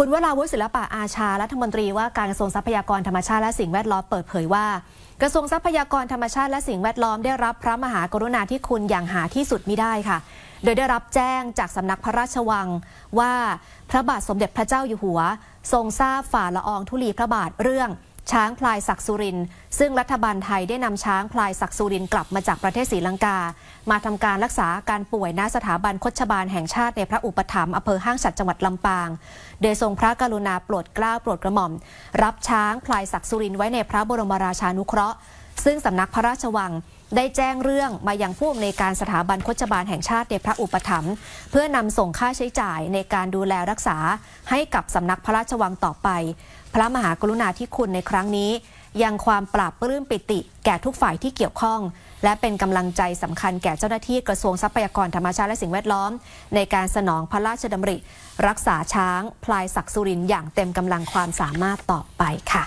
คุณวราวุฒิศิลปะอาชารัฐมนตรีว่าการกระทรวงทรัพยากรธรรมชาติและสิ่งแวดล้อมเปิดเผยว่า กระทรวงทรัพยากรธรรมชาติและสิ่งแวดล้อมได้รับพระมหากรุณาธิคุณอย่างหาที่สุดไม่ได้ค่ะ โดยได้รับแจ้งจากสำนักพระราชวังว่าพระบาทสมเด็จพระเจ้าอยู่หัว ทรงทราบฝ่าละอองธุลีพระบาทเรื่องช้างพลายศักสุรินซึ่งรัฐบาลไทยได้นำช้างพลายศักสุรินกลับมาจากประเทศศรีลังกา มาทำการรักษาการป่วยณสถาบันคชบาลแห่งชาติในพระอุปถัมภ์อำเภอห้างฉัดจังหวัดลำปาง โดยทรงพระกรุณาโปรดเกล้าโปรดกระหม่อมรับช้างพลายศักสุรินไว้ในพระบรมราชานุเคราะห์ซึ่งสำนักพระราชวังได้แจ้งเรื่องมายังผู้อำนวยการสถาบันคชบาลแห่งชาติเดชพระอุปถัมภ์เพื่อนำส่งค่าใช้จ่ายในการดูแลรักษาให้กับสำนักพระราชวังต่อไป พระมหากรุณาธิคุณในครั้งนี้ ยังความปราบปลื้มปิติ แก่ทุกฝ่ายที่เกี่ยวข้อง และเป็นกำลังใจสำคัญแก่เจ้าหน้าที่กระทรวงทรัพยากรธรรมชาติและสิ่งแวดล้อม ในการสนองพระราชดำริรักษาช้าง พลายศักสุรินอย่างเต็มกำลังความสามารถต่อไปค่ะ